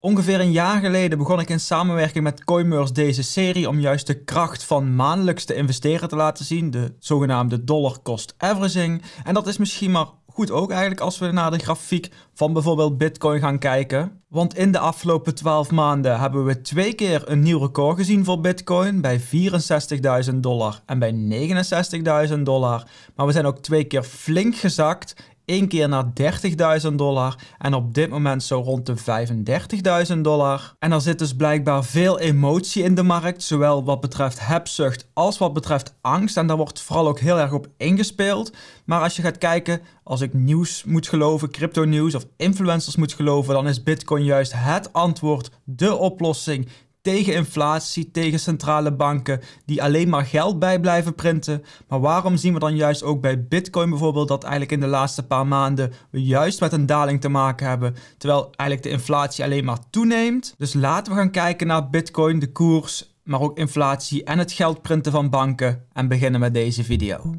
Ongeveer een jaar geleden begon ik in samenwerking met Coinmers deze serie om juist de kracht van maandelijks te investeren te laten zien, de zogenaamde dollar cost averaging. En dat is misschien maar goed ook eigenlijk als we naar de grafiek van bijvoorbeeld Bitcoin gaan kijken. Want in de afgelopen 12 maanden hebben we twee keer een nieuw record gezien voor Bitcoin bij 64.000 dollar en bij 69.000 dollar. Maar we zijn ook twee keer flink gezakt één keer naar 30.000 dollar en op dit moment zo rond de 35.000 dollar. En er zit dus blijkbaar veel emotie in de markt, zowel wat betreft hebzucht als wat betreft angst. En daar wordt vooral ook heel erg op ingespeeld. Maar als je gaat kijken, als ik nieuws moet geloven, crypto nieuws of influencers moet geloven, dan is Bitcoin juist het antwoord, de oplossing tegen inflatie, tegen centrale banken die alleen maar geld bij blijven printen. Maar waarom zien we dan juist ook bij Bitcoin bijvoorbeeld dat eigenlijk in de laatste paar maanden we juist met een daling te maken hebben, terwijl eigenlijk de inflatie alleen maar toeneemt? Dus laten we gaan kijken naar Bitcoin, de koers, maar ook inflatie en het geldprinten van banken en beginnen met deze video.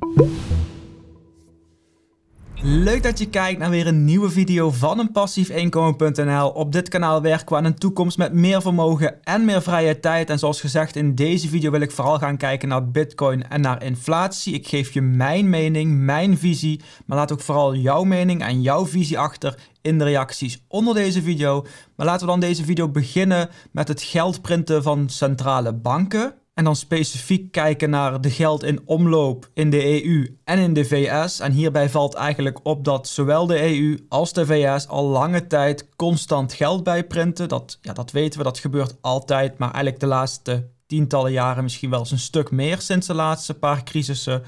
Leuk dat je kijkt naar weer een nieuwe video van een passiefinkomen.nl. Op dit kanaal werken we aan een toekomst met meer vermogen en meer vrije tijd. En zoals gezegd in deze video wil ik vooral gaan kijken naar bitcoin en naar inflatie. Ik geef je mijn mening, mijn visie, maar laat ook vooral jouw mening en jouw visie achter in de reacties onder deze video. Maar laten we dan deze video beginnen met het geldprinten van centrale banken. En dan specifiek kijken naar de geld in omloop in de EU en in de VS. En hierbij valt eigenlijk op dat zowel de EU als de VS al lange tijd constant geld bijprinten. Dat, ja, dat weten we, dat gebeurt altijd. Maar eigenlijk de laatste tientallen jaren misschien wel eens een stuk meer sinds de laatste paar crisissen.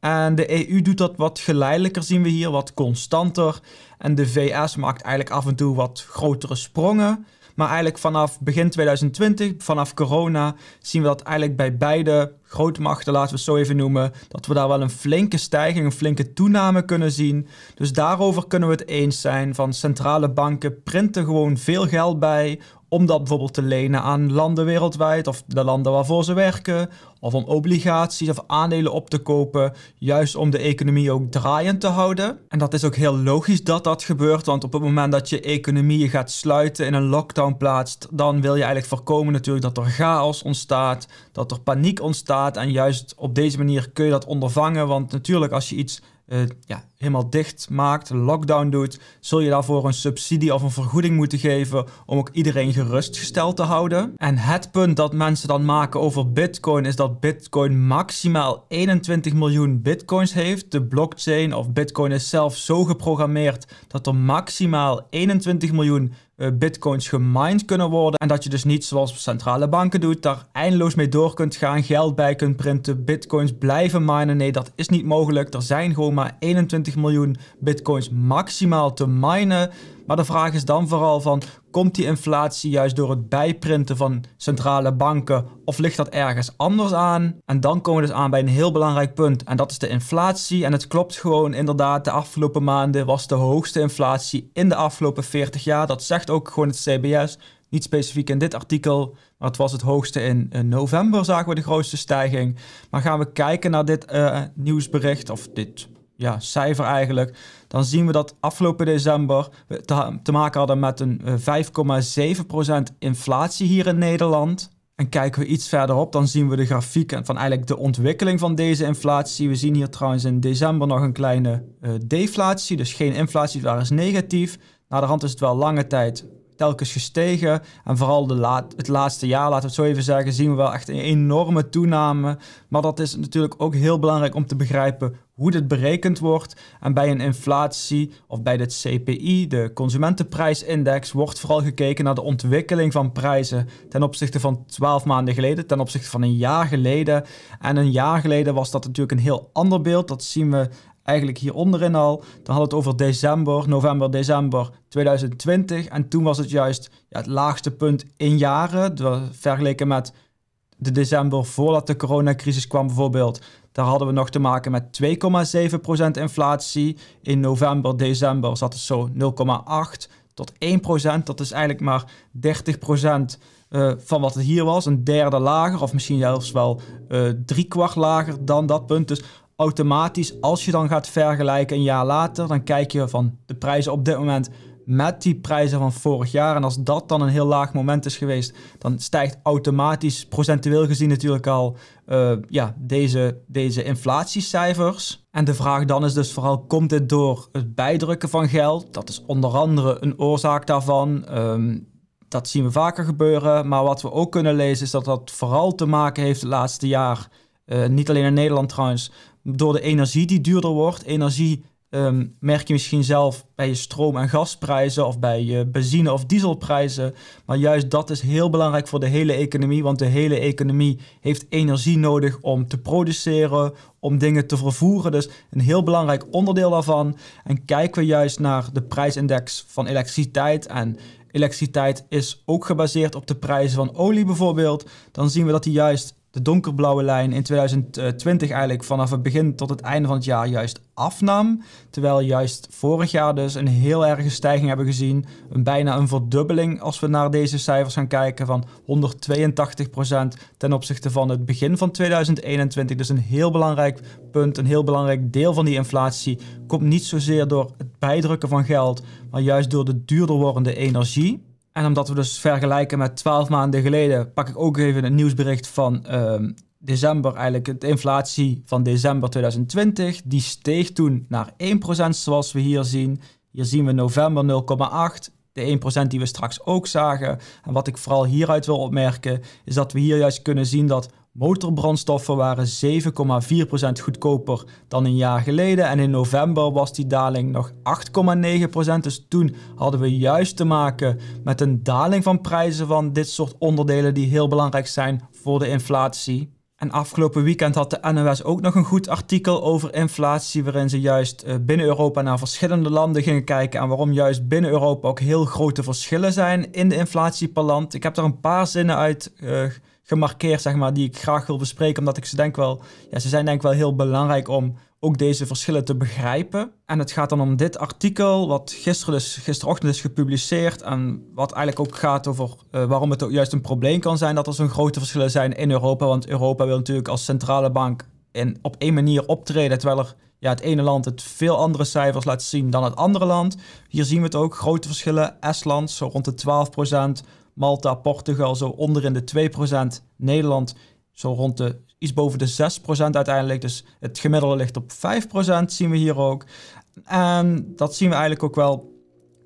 En de EU doet dat wat geleidelijker, zien we hier, wat constanter. En de VS maakt eigenlijk af en toe wat grotere sprongen. Maar eigenlijk vanaf begin 2020, vanaf corona, zien we dat eigenlijk bij beide grootmachten, laten we het zo even noemen, dat we daar wel een flinke stijging, een flinke toename kunnen zien. Dus daarover kunnen we het eens zijn van centrale banken printen gewoon veel geld bij om dat bijvoorbeeld te lenen aan landen wereldwijd of de landen waarvoor ze werken, of om obligaties of aandelen op te kopen, juist om de economie ook draaiend te houden. En dat is ook heel logisch dat dat gebeurt, want op het moment dat je economieën gaat sluiten in een lockdown plaatst, dan wil je eigenlijk voorkomen natuurlijk dat er chaos ontstaat, dat er paniek ontstaat en juist op deze manier kun je dat ondervangen, want natuurlijk als je iets eh, ja, helemaal dicht maakt, lockdown doet, zul je daarvoor een subsidie of een vergoeding moeten geven om ook iedereen gerustgesteld te houden. En het punt dat mensen dan maken over Bitcoin is dat Bitcoin maximaal 21 miljoen bitcoins heeft. De blockchain of Bitcoin is zelf zo geprogrammeerd dat er maximaal 21 miljoen eh, bitcoins gemined kunnen worden. En dat je dus niet zoals centrale banken doet, daar eindeloos mee door kunt gaan, geld bij kunt printen, bitcoins blijven minen. Nee, dat is niet mogelijk. Er zijn gewoon maar 21 miljoen bitcoins maximaal te minen. Maar de vraag is dan vooral van, komt die inflatie juist door het bijprinten van centrale banken of ligt dat ergens anders aan? En dan komen we dus aan bij een heel belangrijk punt en dat is de inflatie. En het klopt gewoon inderdaad, de afgelopen maanden was de hoogste inflatie in de afgelopen 40 jaar. Dat zegt ook gewoon het CBS. Niet specifiek in dit artikel, maar het was het hoogste in, eh, november, zagen we de grootste stijging. Maar gaan we kijken naar dit eh, nieuwsbericht of dit ja, cijfer eigenlijk, dan zien we dat afgelopen december te, maken hadden met een 5,7% eh, inflatie hier in Nederland. En kijken we iets verderop, dan zien we de grafieken van eigenlijk de ontwikkeling van deze inflatie. We zien hier trouwens in december nog een kleine eh, deflatie, dus geen inflatie, daar is negatief. Na de hand is het wel lange tijd telkens gestegen. En vooral de laat, het laatste jaar, laten we het zo even zeggen, zien we wel echt een enorme toename. Maar dat is natuurlijk ook heel belangrijk om te begrijpen hoe dit berekend wordt. En bij een inflatie of bij het CPI, de consumentenprijsindex, wordt vooral gekeken naar de ontwikkeling van prijzen ten opzichte van 12 maanden geleden, ten opzichte van een jaar geleden. En een jaar geleden was dat natuurlijk een heel ander beeld. Dat zien we eigenlijk hier onderin al. Dan had het over december, november, december 2020. En toen was het juist ja, het laagste punt in jaren. Vergeleken met de december voordat de coronacrisis kwam bijvoorbeeld. Daar hadden we nog te maken met 2,7% inflatie. In november, december zat het zo 0,8 tot 1%. Dat is eigenlijk maar 30% uh, eh, van wat het hier was. Een derde lager of misschien zelfs wel uh, eh, drie kwart lager dan dat punt. Dus automatisch, als je dan gaat vergelijken een jaar later, dan kijk je van de prijzen op dit moment met die prijzen van vorig jaar. En als dat dan een heel laag moment is geweest, dan stijgt automatisch, procentueel gezien natuurlijk al, eh, ja, deze, deze inflatiecijfers. En de vraag dan is dus vooral, komt dit door het bijdrukken van geld? Dat is onder andere een oorzaak daarvan. Ehm, dat zien we vaker gebeuren. Maar wat we ook kunnen lezen is dat dat vooral te maken heeft het laatste jaar. Eh, niet alleen in Nederland trouwens, door de energie die duurder wordt. Energie ehm, merk je misschien zelf bij je stroom- en gasprijzen of bij je benzine- of dieselprijzen. Maar juist dat is heel belangrijk voor de hele economie, want de hele economie heeft energie nodig om te produceren, om dingen te vervoeren. Dus een heel belangrijk onderdeel daarvan. En kijken we juist naar de prijsindex van elektriciteit en elektriciteit is ook gebaseerd op de prijzen van olie bijvoorbeeld, dan zien we dat die juist de donkerblauwe lijn in 2020 eigenlijk vanaf het begin tot het einde van het jaar juist afnam. Terwijl juist vorig jaar dus een heel erge stijging hebben gezien. Een, bijna een verdubbeling als we naar deze cijfers gaan kijken van 182% ten opzichte van het begin van 2021. Dus een heel belangrijk punt, een heel belangrijk deel van die inflatie komt niet zozeer door het bijdrukken van geld, maar juist door de duurder wordende energie. En omdat we dus vergelijken met 12 maanden geleden, pak ik ook even een nieuwsbericht van ehm, december, eigenlijk de inflatie van december 2020. Die steeg toen naar 1% zoals we hier zien. Hier zien we november 0,8, de 1% die we straks ook zagen. En wat ik vooral hieruit wil opmerken, is dat we hier juist kunnen zien dat Motorbrandstoffen waren 7,4% goedkoper dan een jaar geleden en in november was die daling nog 8,9%. Dus toen hadden we juist te maken met een daling van prijzen van dit soort onderdelen die heel belangrijk zijn voor de inflatie. En afgelopen weekend had de NOS ook nog een goed artikel over inflatie, waarin ze juist eh, binnen Europa naar verschillende landen gingen kijken en waarom juist binnen Europa ook heel grote verschillen zijn in de inflatie per land. Ik heb daar een paar zinnen uit eh, gemarkeerd, zeg maar, die ik graag wil bespreken, omdat ik ze denk wel, ja, ze zijn denk ik wel heel belangrijk om ook deze verschillen te begrijpen. En het gaat dan om dit artikel, wat gisteren dus, gisterochtend is gepubliceerd. En wat eigenlijk ook gaat over eh, waarom het ook juist een probleem kan zijn dat er zo'n grote verschillen zijn in Europa. Want Europa wil natuurlijk als centrale bank in, op één manier optreden. Terwijl er, ja, het ene land het veel andere cijfers laat zien dan het andere land. Hier zien we het ook, grote verschillen. Estland zo rond de 12 Malta, Portugal zo onder in de 2%. Nederland zo rond de iets boven de 6% uiteindelijk. Dus het gemiddelde ligt op 5%, zien we hier ook. En dat zien we eigenlijk ook wel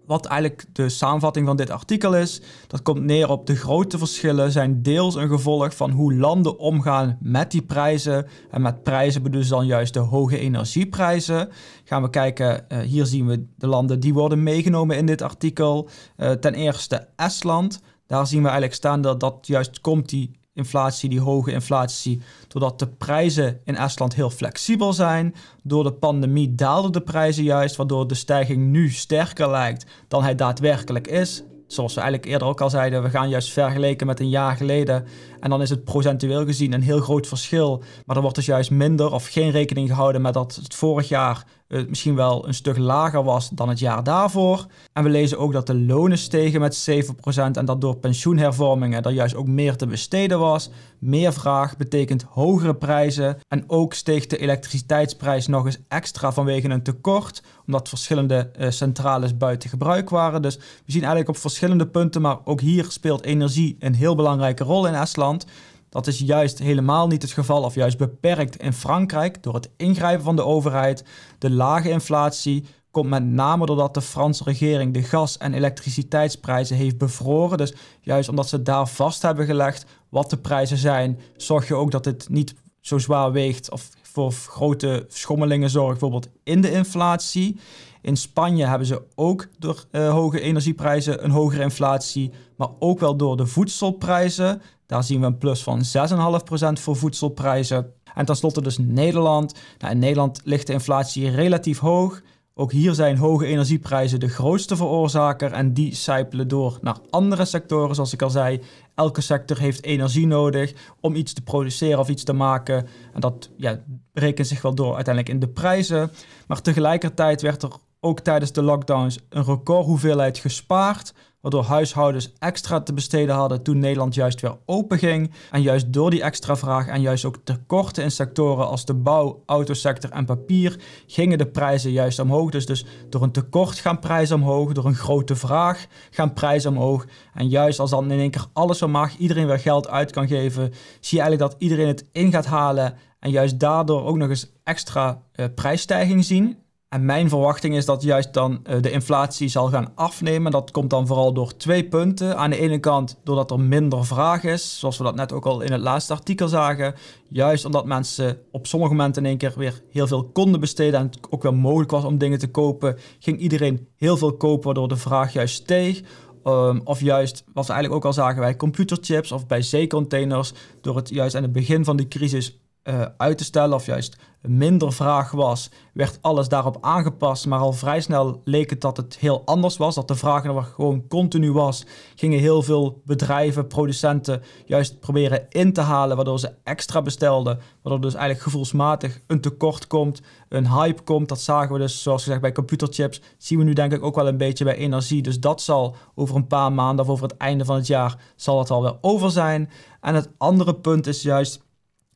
wat eigenlijk de samenvatting van dit artikel is. Dat komt neer op de grote verschillen zijn deels een gevolg van hoe landen omgaan met die prijzen. En met prijzen bedoelen ze dan juist de hoge energieprijzen. Gaan we kijken, eh, hier zien we de landen die worden meegenomen in dit artikel. Eh, ten eerste Estland. Daar zien we eigenlijk staan dat dat juist komt die inflatie, die hoge inflatie, doordat de prijzen in Estland heel flexibel zijn. Door de pandemie daalden de prijzen juist, waardoor de stijging nu sterker lijkt dan hij daadwerkelijk is zoals we eigenlijk eerder ook al zeiden, we gaan juist vergelijken met een jaar geleden. En dan is het procentueel gezien een heel groot verschil. Maar er wordt dus juist minder of geen rekening gehouden met dat het vorig jaar eh, misschien wel een stuk lager was dan het jaar daarvoor. En we lezen ook dat de lonen stegen met 7% en dat door pensioenhervormingen er juist ook meer te besteden was. Meer vraag betekent hogere prijzen. En ook steeg de elektriciteitsprijs nog eens extra vanwege een tekort omdat verschillende eh, centrales buiten gebruik waren. Dus we zien eigenlijk op verschillende punten, maar ook hier speelt energie een heel belangrijke rol in Estland. Dat is juist helemaal niet het geval, of juist beperkt in Frankrijk door het ingrijpen van de overheid. De lage inflatie komt met name doordat de Franse regering de gas- en elektriciteitsprijzen heeft bevroren. Dus juist omdat ze daar vast hebben gelegd wat de prijzen zijn, zorg je ook dat dit niet zo zwaar weegt of voor grote schommelingen zorg. bijvoorbeeld in de inflatie. In Spanje hebben ze ook door eh, hoge energieprijzen een hogere inflatie, maar ook wel door de voedselprijzen. Daar zien we een plus van 6,5% voor voedselprijzen. En tenslotte dus Nederland. Nou, in Nederland ligt de inflatie relatief hoog. Ook hier zijn hoge energieprijzen de grootste veroorzaker en die sijpelen door naar andere sectoren. Zoals ik al zei, elke sector heeft energie nodig om iets te produceren of iets te maken. En dat ja, rekent zich wel door uiteindelijk in de prijzen. Maar tegelijkertijd werd er ook tijdens de lockdowns een recordhoeveelheid gespaard waardoor huishoudens extra te besteden hadden toen Nederland juist weer openging. En juist door die extra vraag en juist ook tekorten in sectoren als de bouw, autosector en papier gingen de prijzen juist omhoog. Dus, dus door een tekort gaan prijzen omhoog, door een grote vraag gaan prijzen omhoog. En juist als dan in één keer alles mag iedereen weer geld uit kan geven, zie je eigenlijk dat iedereen het in gaat halen en juist daardoor ook nog eens extra uh, prijsstijging zien. En mijn verwachting is dat juist dan eh, de inflatie zal gaan afnemen. Dat komt dan vooral door twee punten. Aan de ene kant doordat er minder vraag is, zoals we dat net ook al in het laatste artikel zagen. Juist omdat mensen op sommige momenten in één keer weer heel veel konden besteden en het ook wel mogelijk was om dingen te kopen, ging iedereen heel veel kopen waardoor de vraag juist steeg. Ehm, of juist, wat we eigenlijk ook al zagen bij computerchips of bij zeecontainers, door het juist aan het begin van de crisis eh, uit te stellen of juist minder vraag was, werd alles daarop aangepast. Maar al vrij snel leek het dat het heel anders was. Dat de vraag er gewoon continu was. Gingen heel veel bedrijven, producenten juist proberen in te halen, waardoor ze extra bestelden. Waardoor dus eigenlijk gevoelsmatig een tekort komt, een hype komt. Dat zagen we dus, zoals gezegd, bij computerchips. zien we nu denk ik ook wel een beetje bij energie. Dus dat zal over een paar maanden of over het einde van het jaar zal dat alweer over zijn. En het andere punt is juist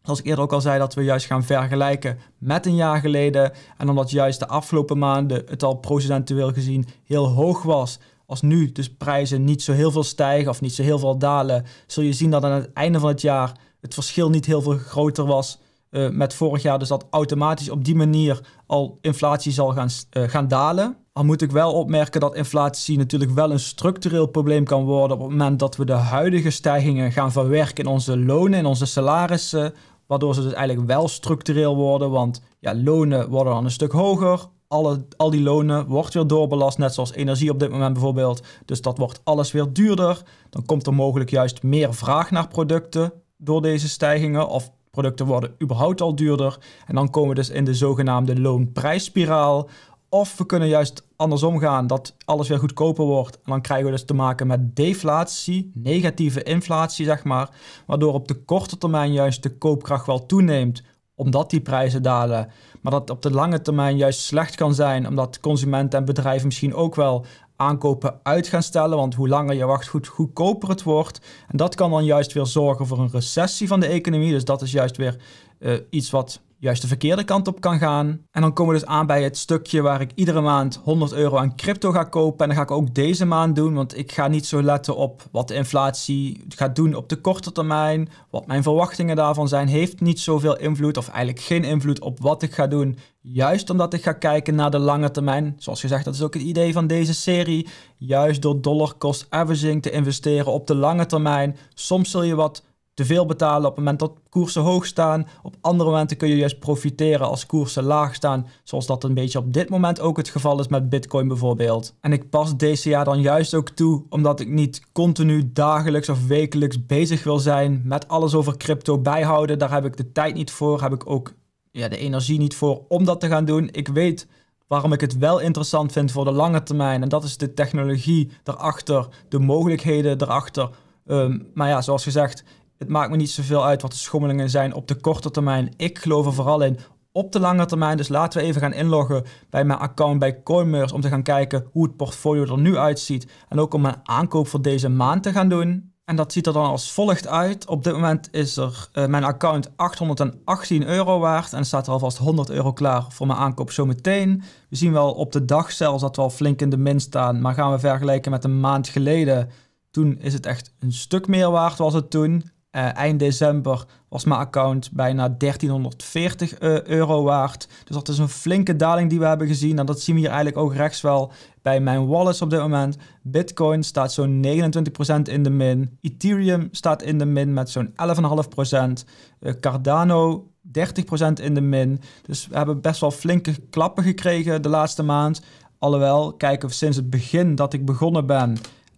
Zoals ik eerder ook al zei, dat we juist gaan vergelijken met een jaar geleden. En omdat juist de afgelopen maanden het al procentueel gezien heel hoog was, als nu dus prijzen niet zo heel veel stijgen of niet zo heel veel dalen, zul je zien dat aan het einde van het jaar het verschil niet heel veel groter was eh, met vorig jaar. Dus dat automatisch op die manier al inflatie zal gaan, eh, gaan dalen. Al moet ik wel opmerken dat inflatie natuurlijk wel een structureel probleem kan worden op het moment dat we de huidige stijgingen gaan verwerken in onze lonen, in onze salarissen, Waardoor ze dus eigenlijk wel structureel worden, want ja, lonen worden dan een stuk hoger. Alle, al die lonen wordt weer doorbelast, net zoals energie op dit moment bijvoorbeeld. Dus dat wordt alles weer duurder. Dan komt er mogelijk juist meer vraag naar producten door deze stijgingen. Of producten worden überhaupt al duurder. En dan komen we dus in de zogenaamde loonprijsspiraal. Of we kunnen juist andersom gaan, dat alles weer goedkoper wordt. En dan krijgen we dus te maken met deflatie, negatieve inflatie, zeg maar. Waardoor op de korte termijn juist de koopkracht wel toeneemt, omdat die prijzen dalen. Maar dat op de lange termijn juist slecht kan zijn, omdat consumenten en bedrijven misschien ook wel aankopen uit gaan stellen. Want hoe langer je wacht, hoe goedkoper het wordt. En dat kan dan juist weer zorgen voor een recessie van de economie. Dus dat is juist weer eh, iets wat juist de verkeerde kant op kan gaan. En dan komen we dus aan bij het stukje waar ik iedere maand 100 euro aan crypto ga kopen. En dat ga ik ook deze maand doen, want ik ga niet zo letten op wat de inflatie gaat doen op de korte termijn. Wat mijn verwachtingen daarvan zijn, heeft niet zoveel invloed of eigenlijk geen invloed op wat ik ga doen. Juist omdat ik ga kijken naar de lange termijn. Zoals gezegd, dat is ook het idee van deze serie. Juist door dollar cost averaging te investeren op de lange termijn. Soms zul je wat te veel betalen op het moment dat koersen hoog staan. Op andere momenten kun je juist profiteren als koersen laag staan, zoals dat een beetje op dit moment ook het geval is met Bitcoin bijvoorbeeld. En ik pas DCA dan juist ook toe omdat ik niet continu dagelijks of wekelijks bezig wil zijn met alles over crypto bijhouden. Daar heb ik de tijd niet voor, heb ik ook ja, de energie niet voor om dat te gaan doen. Ik weet waarom ik het wel interessant vind voor de lange termijn en dat is de technologie erachter, de mogelijkheden erachter. Ehm, maar ja, zoals gezegd, het maakt me niet zoveel uit wat de schommelingen zijn op de korte termijn. Ik geloof er vooral in op de lange termijn. Dus laten we even gaan inloggen bij mijn account bij Coinmers om te gaan kijken hoe het portfolio er nu uitziet. En ook om mijn aankoop voor deze maand te gaan doen. En dat ziet er dan als volgt uit. Op dit moment is er eh, mijn account 818 euro waard en staat er alvast 100 euro klaar voor mijn aankoop zometeen. We zien wel op de dag zelfs dat we al flink in de min staan, maar gaan we vergelijken met een maand geleden. Toen is het echt een stuk meer waard was het toen. Eh, eind december was mijn account bijna 1340 eh, euro waard. Dus dat is een flinke daling die we hebben gezien. En nou, dat zien we hier eigenlijk ook rechts wel bij mijn wallets op dit moment. Bitcoin staat zo'n 29% in de min. Ethereum staat in de min met zo'n 11,5%. Eh, Cardano 30% in de min. Dus we hebben best wel flinke klappen gekregen de laatste maand. Alhoewel, we sinds het begin dat ik begonnen ben,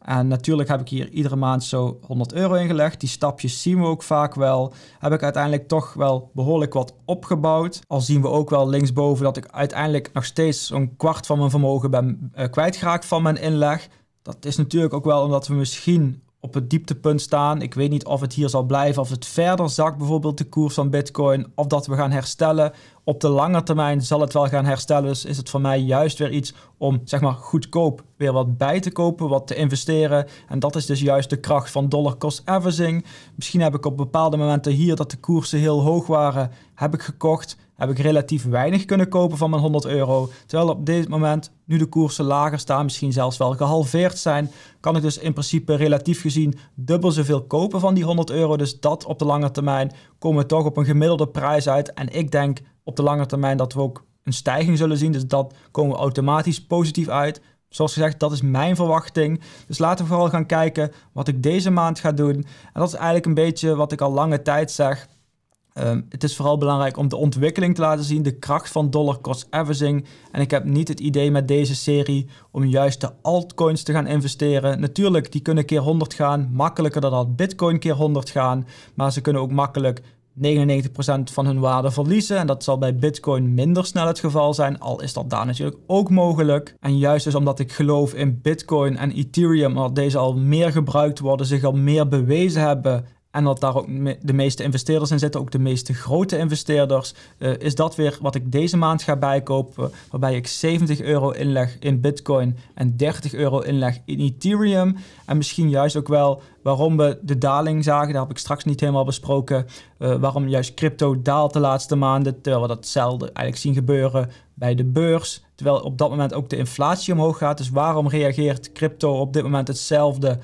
en natuurlijk heb ik hier iedere maand zo 100 euro ingelegd. Die stapjes zien we ook vaak wel. Heb ik uiteindelijk toch wel behoorlijk wat opgebouwd. Al zien we ook wel linksboven dat ik uiteindelijk nog steeds zo'n kwart van mijn vermogen ben eh, kwijtgeraakt van mijn inleg. Dat is natuurlijk ook wel omdat we misschien op het dieptepunt staan. Ik weet niet of het hier zal blijven, of het verder zakt, bijvoorbeeld de koers van Bitcoin, of dat we gaan herstellen, op de lange termijn zal het wel gaan herstellen. Dus is het voor mij juist weer iets om zeg maar goedkoop weer wat bij te kopen, wat te investeren. En dat is dus juist de kracht van dollar cost averaging. Misschien heb ik op bepaalde momenten hier dat de koersen heel hoog waren, heb ik gekocht. Heb ik relatief weinig kunnen kopen van mijn 100 euro. Terwijl op dit moment, nu de koersen lager staan, misschien zelfs wel gehalveerd zijn, kan ik dus in principe relatief gezien dubbel zoveel kopen van die 100 euro. Dus dat op de lange termijn komen we toch op een gemiddelde prijs uit. En ik denk op de lange termijn dat we ook een stijging zullen zien. Dus dat komen we automatisch positief uit. Zoals gezegd, dat is mijn verwachting. Dus laten we vooral gaan kijken wat ik deze maand ga doen. En dat is eigenlijk een beetje wat ik al lange tijd zeg Ehm, het is vooral belangrijk om de ontwikkeling te laten zien, de kracht van dollar cost averaging. En ik heb niet het idee met deze serie om juist de altcoins te gaan investeren. Natuurlijk, die kunnen keer 100 gaan, makkelijker dan dat Bitcoin keer 100 gaan. Maar ze kunnen ook makkelijk 99% van hun waarde verliezen. En dat zal bij Bitcoin minder snel het geval zijn, al is dat daar natuurlijk ook mogelijk. En juist dus omdat ik geloof in Bitcoin en Ethereum, omdat deze al meer gebruikt worden, zich al meer bewezen hebben en dat daar ook de meeste investeerders in zitten, ook de meeste grote investeerders, eh, is dat weer wat ik deze maand ga bijkopen, waarbij ik 70 euro inleg in Bitcoin en 30 euro inleg in Ethereum. En misschien juist ook wel waarom we de daling zagen, daar heb ik straks niet helemaal besproken, eh, waarom juist crypto daalt de laatste maanden, terwijl we datzelfde eigenlijk zien gebeuren bij de beurs, terwijl op dat moment ook de inflatie omhoog gaat. Dus waarom reageert crypto op dit moment hetzelfde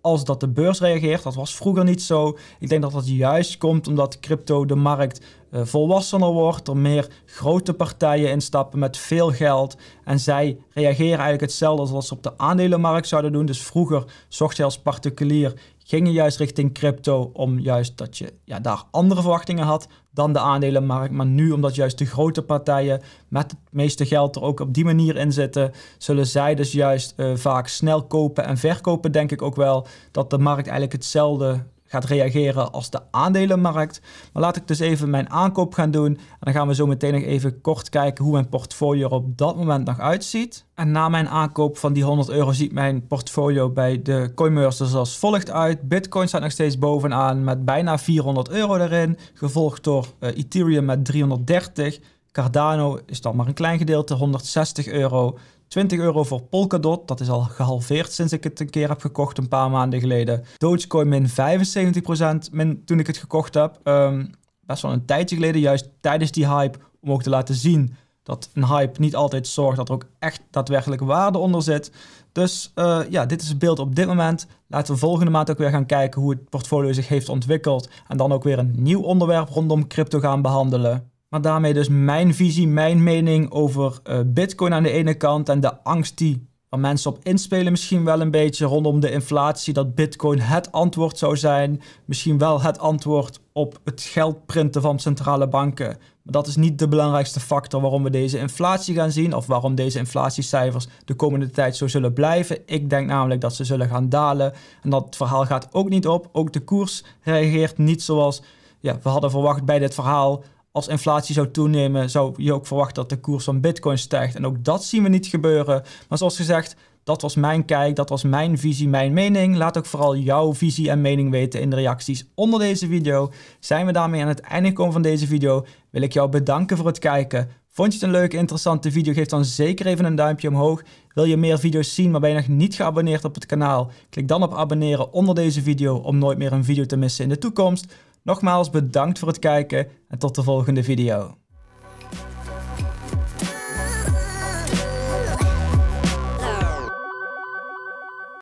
als dat de beurs reageert. Dat was vroeger niet zo. Ik denk dat dat juist komt omdat crypto de markt eh, volwassener wordt, er meer grote partijen instappen met veel geld. En zij reageren eigenlijk hetzelfde als ze op de aandelenmarkt zouden doen. Dus vroeger zocht je als particulier gingen juist richting crypto, om juist dat je ja, daar andere verwachtingen had dan de aandelenmarkt. Maar nu, omdat juist de grote partijen met het meeste geld er ook op die manier in zitten, zullen zij dus juist eh, vaak snel kopen en verkopen, denk ik ook wel, dat de markt eigenlijk hetzelfde gaat reageren als de aandelenmarkt. Maar laat ik dus even mijn aankoop gaan doen. En dan gaan we zo meteen nog even kort kijken hoe mijn portfolio er op dat moment nog uitziet. En na mijn aankoop van die 100 euro ziet mijn portfolio bij de Coinbeurs dus zoals volgt uit. Bitcoin staat nog steeds bovenaan met bijna 400 euro erin. Gevolgd door eh, Ethereum met 330. Cardano is dan maar een klein gedeelte, 160 euro. 20 euro voor Polkadot, dat is al gehalveerd sinds ik het een keer heb gekocht een paar maanden geleden. Dogecoin min 75%, min toen ik het gekocht heb. Ehm, best wel een tijdje geleden, juist tijdens die hype, om ook te laten zien dat een hype niet altijd zorgt dat er ook echt daadwerkelijk waarde onder zit. Dus eh, ja, dit is het beeld op dit moment. Laten we volgende maand ook weer gaan kijken hoe het portfolio zich heeft ontwikkeld. En dan ook weer een nieuw onderwerp rondom crypto gaan behandelen. Maar daarmee dus mijn visie, mijn mening over eh, Bitcoin aan de ene kant en de angst die waar mensen op inspelen misschien wel een beetje rondom de inflatie, dat Bitcoin het antwoord zou zijn. Misschien wel het antwoord op het geldprinten van centrale banken. Maar dat is niet de belangrijkste factor waarom we deze inflatie gaan zien of waarom deze inflatiecijfers de komende tijd zo zullen blijven. Ik denk namelijk dat ze zullen gaan dalen en dat verhaal gaat ook niet op. Ook de koers reageert niet zoals ja, we hadden verwacht bij dit verhaal als inflatie zou toenemen, zou je ook verwachten dat de koers van Bitcoin stijgt. En ook dat zien we niet gebeuren. Maar zoals gezegd, dat was mijn kijk, dat was mijn visie, mijn mening. Laat ook vooral jouw visie en mening weten in de reacties onder deze video. Zijn we daarmee aan het einde gekomen van deze video? Wil ik jou bedanken voor het kijken. Vond je het een leuke, interessante video? Geef dan zeker even een duimpje omhoog. Wil je meer video's zien, maar ben je nog niet geabonneerd op het kanaal? Klik dan op abonneren onder deze video om nooit meer een video te missen in de toekomst. Nogmaals bedankt voor het kijken en tot de volgende video.